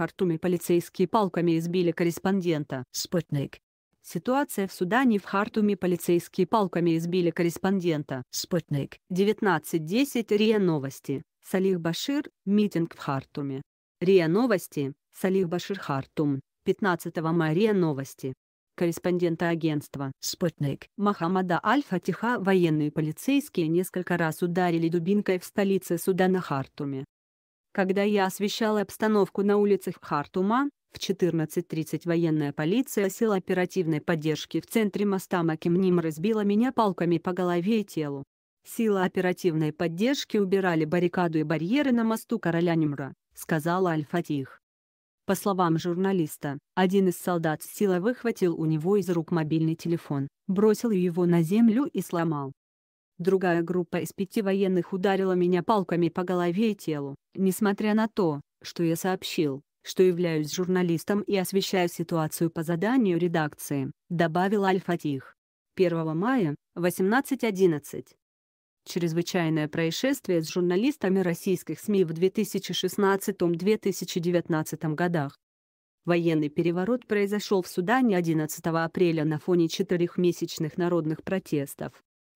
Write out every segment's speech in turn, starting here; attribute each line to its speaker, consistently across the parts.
Speaker 1: Хартуме полицейские палками избили корреспондента. Спутник. Ситуация в Судане в Хартуме полицейские палками избили корреспондента. Спутник. 19.10 РИА Новости. Салих Башир. Митинг в Хартуме. РИА Новости. Салих Башир Хартум. 15 мая РИА Новости корреспондента агентства «Спутник» Махамада Аль-Фатиха военные полицейские несколько раз ударили дубинкой в столице Судана Хартуме. Когда я освещала обстановку на улицах Хартума, в 14.30 военная полиция сил оперативной поддержки в центре моста Макимним разбила меня палками по голове и телу. Силы оперативной поддержки убирали баррикаду и барьеры на мосту короля Немра, сказала Аль-Фатих. По словам журналиста, один из солдат с силой выхватил у него из рук мобильный телефон, бросил его на землю и сломал. Другая группа из пяти военных ударила меня палками по голове и телу, несмотря на то, что я сообщил, что являюсь журналистом и освещаю ситуацию по заданию редакции, добавил Аль-Фатих. 1 мая, 18.11. Чрезвычайное происшествие с журналистами российских СМИ в 2016-2019 годах. Военный переворот произошел в Судане 11 апреля на фоне четырехмесячных народных протестов,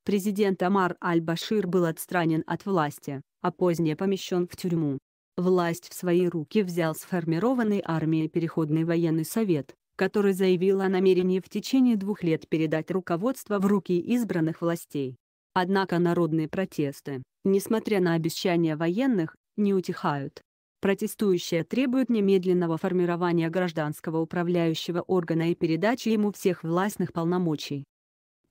Speaker 1: Президент Амар Аль-Башир был отстранен от власти, а позднее помещен в тюрьму. Власть в свои руки взял сформированный армией Переходный военный совет, который заявил о намерении в течение двух лет передать руководство в руки избранных властей. Однако народные протесты, несмотря на обещания военных, не утихают. Протестующие требуют немедленного формирования гражданского управляющего органа и передачи ему всех властных полномочий.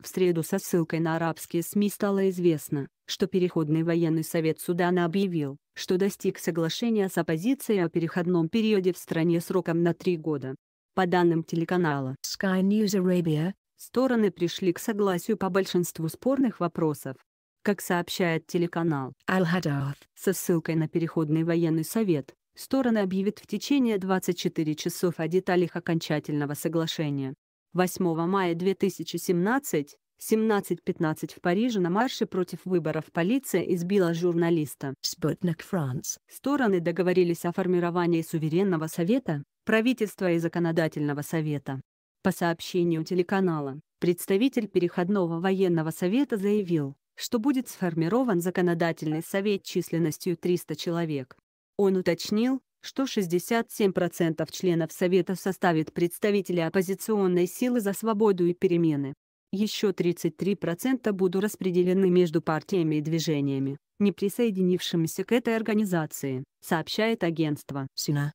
Speaker 1: В среду со ссылкой на арабские СМИ стало известно, что Переходный военный совет Судана объявил, что достиг соглашения с оппозицией о переходном периоде в стране сроком на три года. По данным телеканала Sky News Arabia, стороны пришли к согласию по большинству спорных вопросов. Как сообщает телеканал Al-Hadath со ссылкой на Переходный военный совет, стороны объявят в течение 24 часов о деталях окончательного соглашения. 8 мая 2017 17.15 в Париже на марше против выборов полиция избила журналиста. Спутник France. Стороны договорились о формировании суверенного совета, правительства и законодательного совета. По сообщению телеканала, представитель Переходного военного совета заявил, что будет сформирован законодательный совет численностью 300 человек. Он уточнил, что 67% членов Совета составит представители оппозиционной силы за свободу и перемены. Еще 33% будут распределены между партиями и движениями, не присоединившимися к этой организации, сообщает агентство. Сина.